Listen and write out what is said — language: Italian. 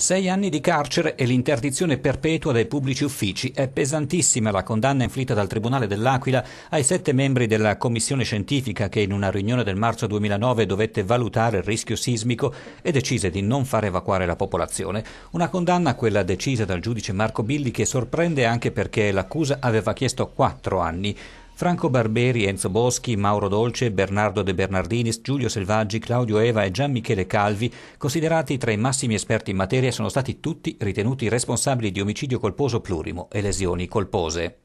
Sei anni di carcere e l'interdizione perpetua dai pubblici uffici. È pesantissima la condanna inflitta dal Tribunale dell'Aquila ai sette membri della commissione scientifica che in una riunione del marzo 2009 dovette valutare il rischio sismico e decise di non far evacuare la popolazione. Una condanna, quella decisa dal giudice Marco Billi, che sorprende anche perché l'accusa aveva chiesto quattro anni. Franco Barberi, Enzo Boschi, Mauro Dolce, Bernardo De Bernardinis, Giulio Selvaggi, Claudio Eva e Gian Michele Calvi, considerati tra i massimi esperti in materia, sono stati tutti ritenuti responsabili di omicidio colposo plurimo e lesioni colpose.